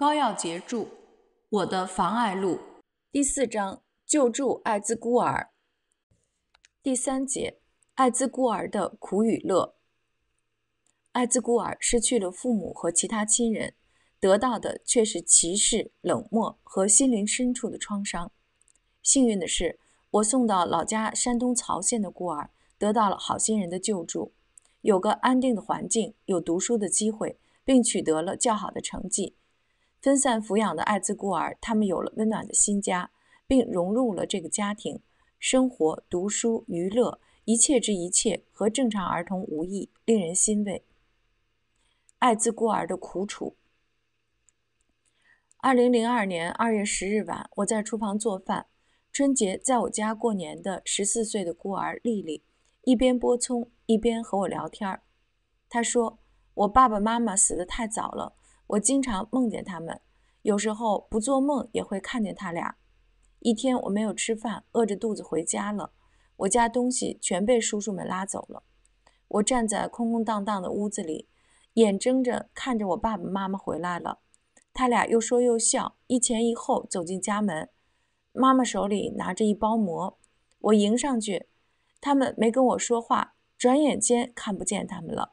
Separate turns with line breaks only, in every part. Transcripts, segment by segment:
高要杰著《我的妨碍路》第四章救助艾滋孤儿第三节艾滋孤儿的苦与乐。艾滋孤儿失去了父母和其他亲人，得到的却是歧视、冷漠和心灵深处的创伤。幸运的是，我送到老家山东曹县的孤儿得到了好心人的救助，有个安定的环境，有读书的机会，并取得了较好的成绩。分散抚养的艾滋孤儿，他们有了温暖的新家，并融入了这个家庭，生活、读书、娱乐，一切之一切和正常儿童无异，令人欣慰。艾滋孤儿的苦楚。二零零二年二月十日晚，我在厨房做饭，春节在我家过年的十四岁的孤儿丽丽，一边剥葱，一边和我聊天儿。她说：“我爸爸妈妈死的太早了。”我经常梦见他们，有时候不做梦也会看见他俩。一天我没有吃饭，饿着肚子回家了。我家东西全被叔叔们拉走了。我站在空空荡荡的屋子里，眼睁着看着我爸爸妈妈回来了。他俩又说又笑，一前一后走进家门。妈妈手里拿着一包馍，我迎上去，他们没跟我说话。转眼间看不见他们了。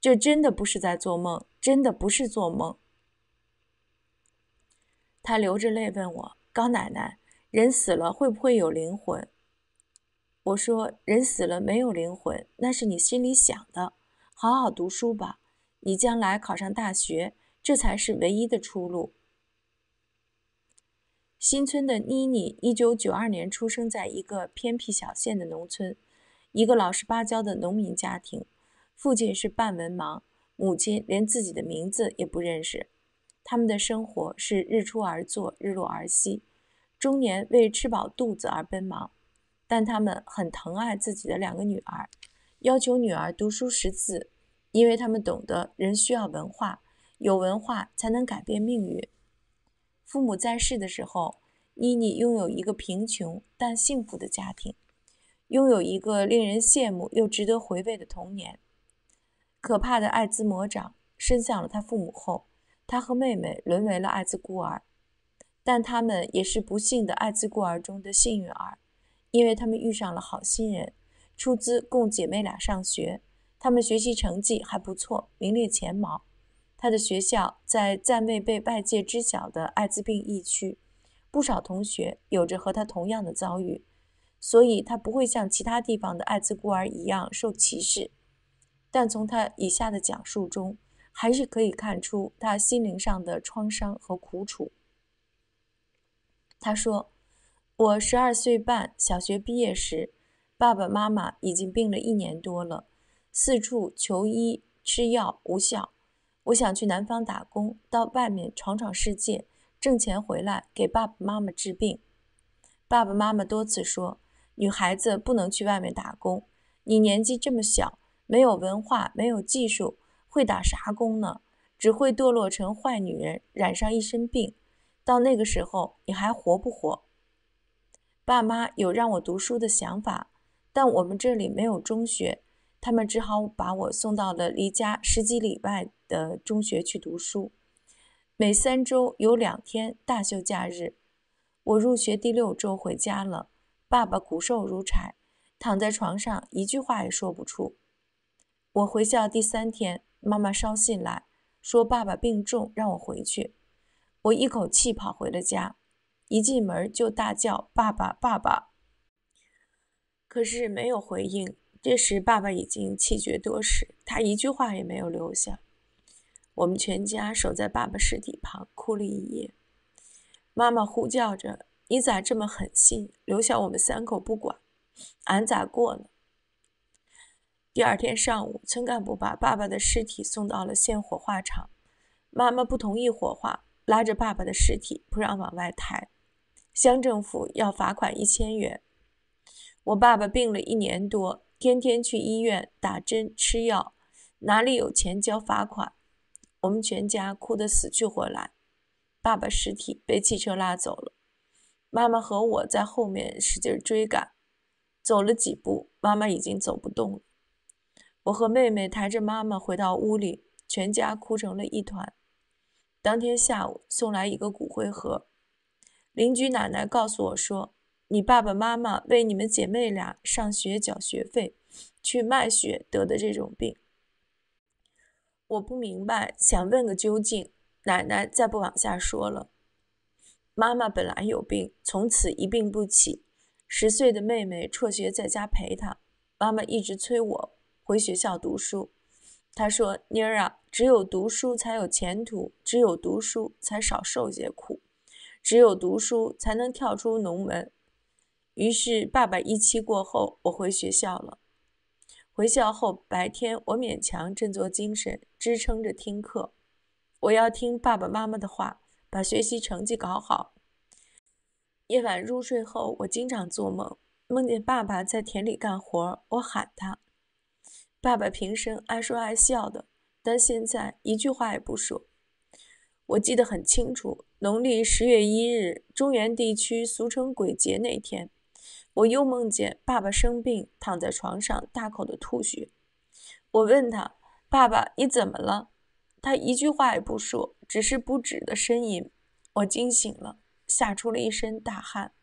这真的不是在做梦。真的不是做梦。他流着泪问我：“高奶奶，人死了会不会有灵魂？”我说：“人死了没有灵魂，那是你心里想的。好好读书吧，你将来考上大学，这才是唯一的出路。”新村的妮妮，一九九二年出生在一个偏僻小县的农村，一个老实巴交的农民家庭，父亲是半文盲。母亲连自己的名字也不认识，他们的生活是日出而作，日落而息，终年为吃饱肚子而奔忙，但他们很疼爱自己的两个女儿，要求女儿读书识字，因为他们懂得人需要文化，有文化才能改变命运。父母在世的时候，妮妮拥有一个贫穷但幸福的家庭，拥有一个令人羡慕又值得回味的童年。可怕的艾滋魔掌伸向了他父母后，他和妹妹沦为了艾滋孤儿。但他们也是不幸的艾滋孤儿中的幸运儿，因为他们遇上了好心人，出资供姐妹俩上学。他们学习成绩还不错，名列前茅。他的学校在暂未被外界知晓的艾滋病疫区，不少同学有着和他同样的遭遇，所以他不会像其他地方的艾滋孤儿一样受歧视。但从他以下的讲述中，还是可以看出他心灵上的创伤和苦楚。他说：“我十二岁半，小学毕业时，爸爸妈妈已经病了一年多了，四处求医吃药无效。我想去南方打工，到外面闯闯世界，挣钱回来给爸爸妈妈治病。爸爸妈妈多次说，女孩子不能去外面打工，你年纪这么小。”没有文化，没有技术，会打啥工呢？只会堕落成坏女人，染上一身病。到那个时候，你还活不活？爸妈有让我读书的想法，但我们这里没有中学，他们只好把我送到了离家十几里外的中学去读书。每三周有两天大休假日，我入学第六周回家了。爸爸骨瘦如柴，躺在床上，一句话也说不出。我回校第三天，妈妈捎信来，说爸爸病重，让我回去。我一口气跑回了家，一进门就大叫：“爸爸，爸爸！”可是没有回应。这时，爸爸已经气绝多时，他一句话也没有留下。我们全家守在爸爸尸体旁，哭了一夜。妈妈呼叫着：“你咋这么狠心，留下我们三口不管，俺咋过呢？”第二天上午，村干部把爸爸的尸体送到了县火化场。妈妈不同意火化，拉着爸爸的尸体不让往外抬。乡政府要罚款一千元。我爸爸病了一年多，天天去医院打针吃药，哪里有钱交罚款？我们全家哭得死去活来。爸爸尸体被汽车拉走了，妈妈和我在后面使劲追赶，走了几步，妈妈已经走不动了。我和妹妹抬着妈妈回到屋里，全家哭成了一团。当天下午送来一个骨灰盒，邻居奶奶告诉我说：“你爸爸妈妈为你们姐妹俩上学缴学费，去卖血得的这种病。”我不明白，想问个究竟，奶奶再不往下说了。妈妈本来有病，从此一病不起，十岁的妹妹辍学在家陪她。妈妈一直催我。回学校读书，他说：“妮儿啊，只有读书才有前途，只有读书才少受些苦，只有读书才能跳出农门。”于是，爸爸一期过后，我回学校了。回校后，白天我勉强振作精神，支撑着听课。我要听爸爸妈妈的话，把学习成绩搞好。夜晚入睡后，我经常做梦，梦见爸爸在田里干活，我喊他。爸爸平生爱说爱笑的，但现在一句话也不说。我记得很清楚，农历十月一日，中原地区俗称鬼节那天，我又梦见爸爸生病，躺在床上大口的吐血。我问他：“爸爸，你怎么了？”他一句话也不说，只是不止的呻吟。我惊醒了，吓出了一身大汗。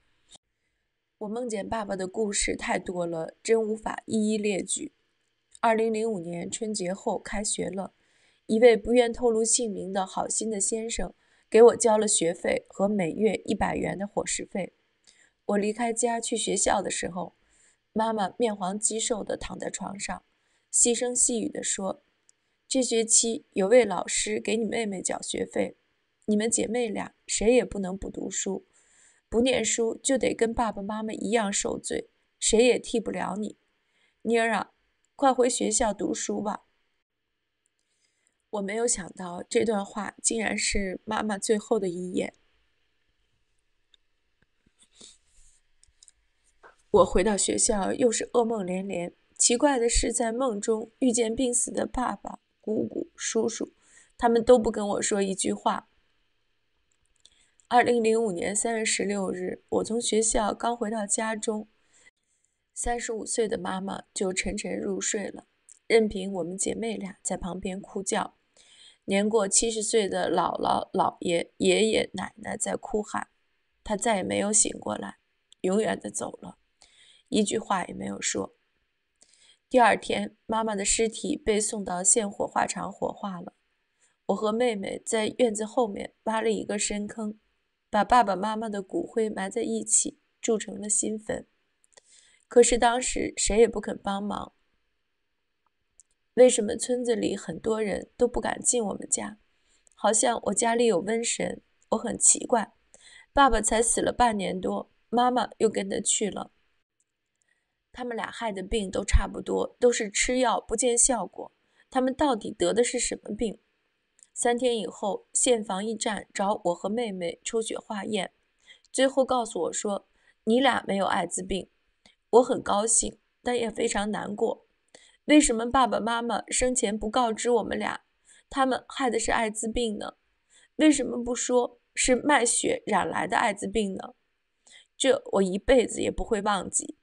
我梦见爸爸的故事太多了，真无法一一列举。二零零五年春节后开学了，一位不愿透露姓名的好心的先生给我交了学费和每月一百元的伙食费。我离开家去学校的时候，妈妈面黄肌瘦地躺在床上，细声细语地说：“这学期有位老师给你妹妹缴学费，你们姐妹俩谁也不能不读书，不念书就得跟爸爸妈妈一样受罪，谁也替不了你，妮儿啊。”快回学校读书吧！我没有想到，这段话竟然是妈妈最后的遗言。我回到学校，又是噩梦连连。奇怪的是，在梦中遇见病死的爸爸、姑姑、叔叔，他们都不跟我说一句话。二零零五年三月十六日，我从学校刚回到家中。三十五岁的妈妈就沉沉入睡了，任凭我们姐妹俩在旁边哭叫。年过七十岁的姥姥、姥爷、爷爷、奶奶在哭喊，她再也没有醒过来，永远的走了，一句话也没有说。第二天，妈妈的尸体被送到县火化场火化了。我和妹妹在院子后面挖了一个深坑，把爸爸妈妈的骨灰埋在一起，筑成了新坟。可是当时谁也不肯帮忙。为什么村子里很多人都不敢进我们家？好像我家里有瘟神。我很奇怪，爸爸才死了半年多，妈妈又跟他去了。他们俩害的病都差不多，都是吃药不见效果。他们到底得的是什么病？三天以后，县防疫站找我和妹妹抽血化验，最后告诉我说，你俩没有艾滋病。我很高兴，但也非常难过。为什么爸爸妈妈生前不告知我们俩，他们害的是艾滋病呢？为什么不说是卖血染来的艾滋病呢？这我一辈子也不会忘记。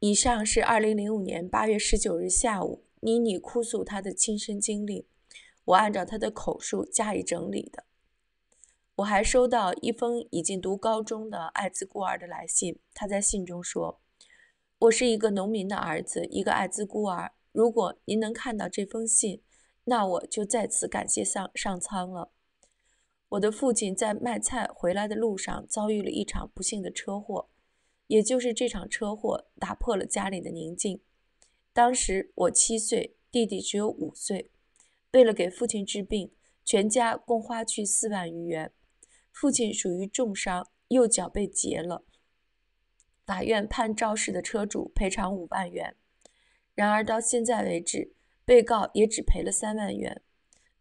以上是二零零五年八月十九日下午，妮妮哭诉她的亲身经历，我按照她的口述加以整理的。我还收到一封已经读高中的艾滋孤儿的来信。他在信中说：“我是一个农民的儿子，一个艾滋孤儿。如果您能看到这封信，那我就再次感谢上上苍了。”我的父亲在卖菜回来的路上遭遇了一场不幸的车祸，也就是这场车祸打破了家里的宁静。当时我七岁，弟弟只有五岁。为了给父亲治病，全家共花去四万余元。父亲属于重伤，右脚被截了。法院判肇事的车主赔偿五万元，然而到现在为止，被告也只赔了三万元。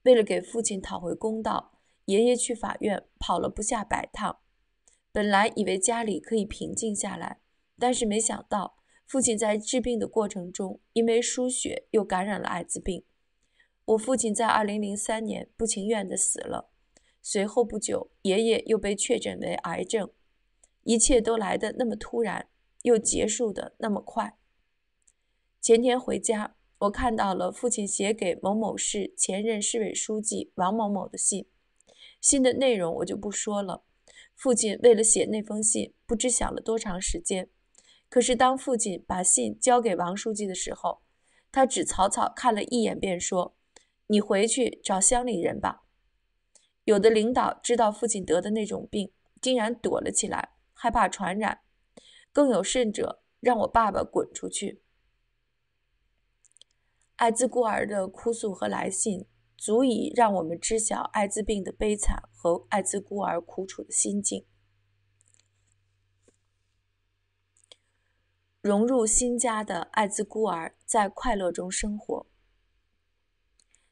为了给父亲讨回公道，爷爷去法院跑了不下百趟。本来以为家里可以平静下来，但是没想到，父亲在治病的过程中，因为输血又感染了艾滋病。我父亲在二零零三年不情愿的死了。随后不久，爷爷又被确诊为癌症，一切都来得那么突然，又结束的那么快。前天回家，我看到了父亲写给某某市前任市委书记王某某的信，信的内容我就不说了。父亲为了写那封信，不知想了多长时间。可是当父亲把信交给王书记的时候，他只草草看了一眼，便说：“你回去找乡里人吧。”有的领导知道父亲得的那种病，竟然躲了起来，害怕传染。更有甚者，让我爸爸滚出去。艾滋孤儿的哭诉和来信，足以让我们知晓艾滋病的悲惨和艾滋孤儿苦楚的心境。融入新家的艾滋孤儿在快乐中生活，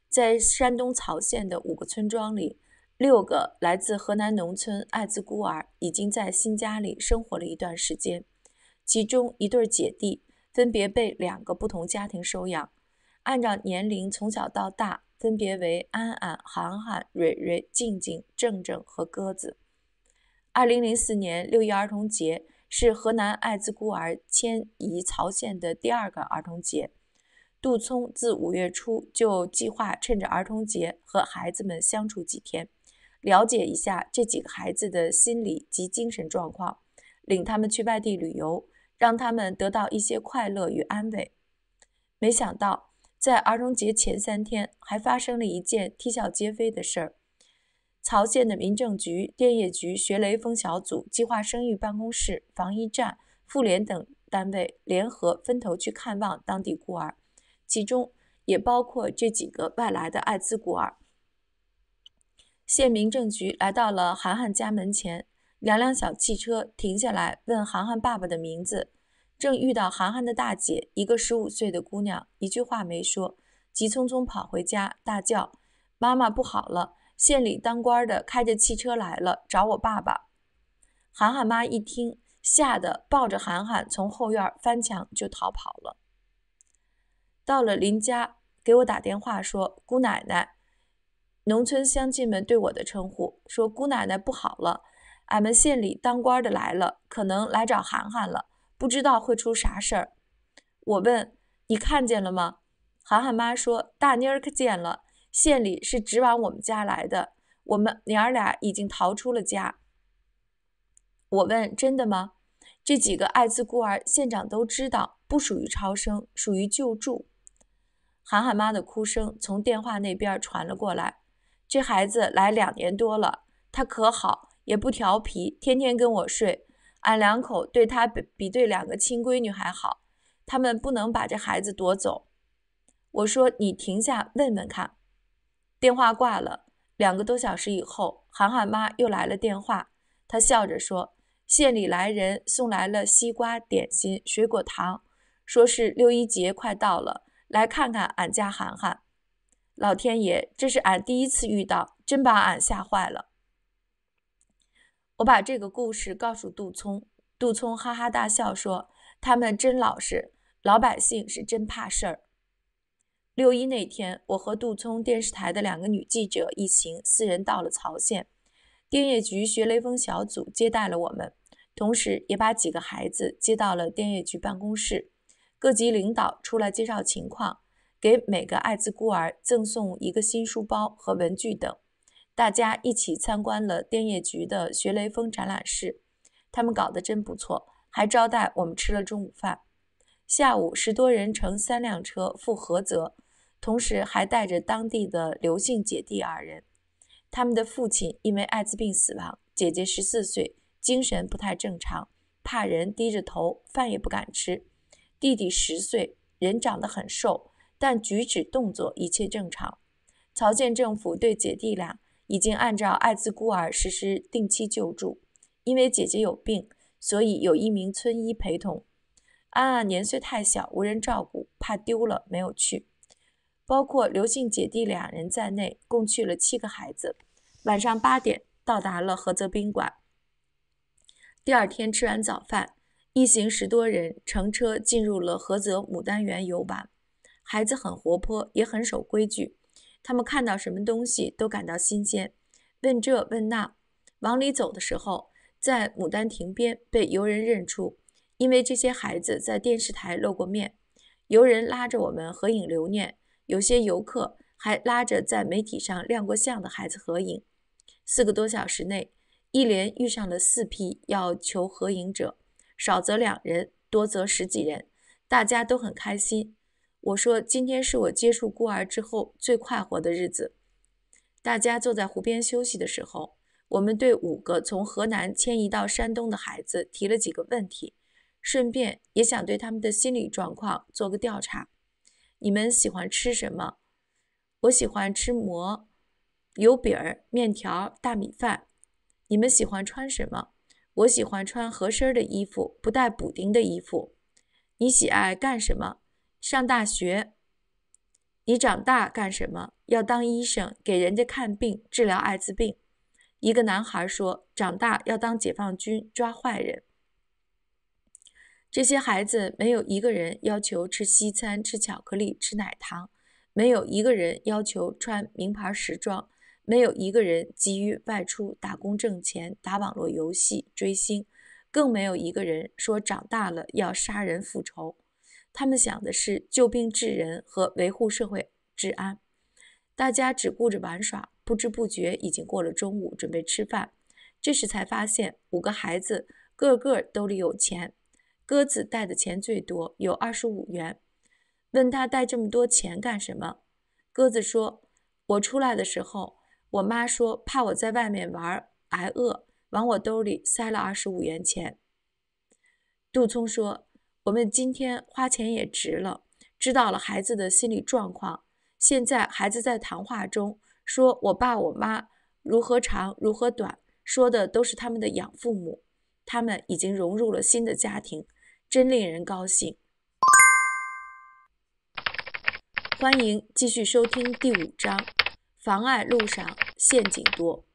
在山东曹县的五个村庄里。六个来自河南农村艾滋孤儿已经在新家里生活了一段时间，其中一对姐弟分别被两个不同家庭收养。按照年龄从小到大，分别为安安、涵涵、蕊蕊、静静、正正和鸽子。二零零四年六一儿童节是河南艾滋孤儿迁移曹县的第二个儿童节。杜聪自五月初就计划趁着儿童节和孩子们相处几天。了解一下这几个孩子的心理及精神状况，领他们去外地旅游，让他们得到一些快乐与安慰。没想到，在儿童节前三天，还发生了一件啼笑皆非的事儿。曹县的民政局、电业局、学雷锋小组、计划生育办公室、防疫站、妇联等单位联合分头去看望当地孤儿，其中也包括这几个外来的艾滋孤儿。县民政局来到了涵涵家门前，两辆小汽车停下来问涵涵爸爸的名字。正遇到涵涵的大姐，一个十五岁的姑娘，一句话没说，急匆匆跑回家大叫：“妈妈不好了！县里当官的开着汽车来了，找我爸爸。”涵涵妈一听，吓得抱着涵涵从后院翻墙就逃跑了。到了林家，给我打电话说：“姑奶奶。”农村乡亲们对我的称呼说：“姑奶奶不好了，俺们县里当官的来了，可能来找涵涵了，不知道会出啥事儿。”我问：“你看见了吗？”涵涵妈说：“大妮儿可见了，县里是直往我们家来的，我们娘儿俩已经逃出了家。”我问：“真的吗？”这几个艾滋孤儿，县长都知道，不属于超生，属于救助。涵涵妈的哭声从电话那边传了过来。这孩子来两年多了，他可好，也不调皮，天天跟我睡，俺两口对他比比对两个亲闺女还好，他们不能把这孩子夺走。我说你停下问问看。电话挂了，两个多小时以后，涵涵妈又来了电话，她笑着说，县里来人送来了西瓜、点心、水果糖，说是六一节快到了，来看看俺家涵涵。老天爷，这是俺第一次遇到，真把俺吓坏了。我把这个故事告诉杜聪，杜聪哈哈大笑说：“他们真老实，老百姓是真怕事儿。”六一那天，我和杜聪、电视台的两个女记者一行四人到了曹县，电业局学雷锋小组接待了我们，同时也把几个孩子接到了电业局办公室。各级领导出来介绍情况。给每个艾滋孤儿赠送一个新书包和文具等，大家一起参观了电业局的学雷锋展览室，他们搞得真不错，还招待我们吃了中午饭。下午十多人乘三辆车赴菏泽，同时还带着当地的刘姓姐弟二人。他们的父亲因为艾滋病死亡，姐姐十四岁，精神不太正常，怕人低着头，饭也不敢吃；弟弟十岁，人长得很瘦。但举止动作一切正常。曹县政府对姐弟俩已经按照艾滋孤儿实施定期救助，因为姐姐有病，所以有一名村医陪同。安安年岁太小，无人照顾，怕丢了，没有去。包括刘姓姐弟两人在内，共去了七个孩子。晚上八点到达了菏泽宾馆。第二天吃完早饭，一行十多人乘车进入了菏泽牡丹园游玩。孩子很活泼，也很守规矩。他们看到什么东西都感到新鲜，问这问那。往里走的时候，在牡丹亭边被游人认出，因为这些孩子在电视台露过面。游人拉着我们合影留念，有些游客还拉着在媒体上亮过相的孩子合影。四个多小时内，一连遇上了四批要求合影者，少则两人，多则十几人，大家都很开心。我说，今天是我接触孤儿之后最快活的日子。大家坐在湖边休息的时候，我们对五个从河南迁移到山东的孩子提了几个问题，顺便也想对他们的心理状况做个调查。你们喜欢吃什么？我喜欢吃馍、油饼儿、面条、大米饭。你们喜欢穿什么？我喜欢穿合身的衣服，不带补丁的衣服。你喜爱干什么？上大学，你长大干什么？要当医生，给人家看病，治疗艾滋病。一个男孩说：“长大要当解放军，抓坏人。”这些孩子没有一个人要求吃西餐、吃巧克力、吃奶糖，没有一个人要求穿名牌时装，没有一个人急于外出打工挣钱、打网络游戏、追星，更没有一个人说长大了要杀人复仇。他们想的是救病治人和维护社会治安，大家只顾着玩耍，不知不觉已经过了中午，准备吃饭。这时才发现五个孩子个个兜里有钱，鸽子带的钱最多，有二十五元。问他带这么多钱干什么？鸽子说：“我出来的时候，我妈说怕我在外面玩挨饿，往我兜里塞了二十五元钱。”杜聪说。我们今天花钱也值了，知道了孩子的心理状况。现在孩子在谈话中说：“我爸我妈如何长如何短，说的都是他们的养父母，他们已经融入了新的家庭，真令人高兴。”欢迎继续收听第五章：妨碍路上陷阱多。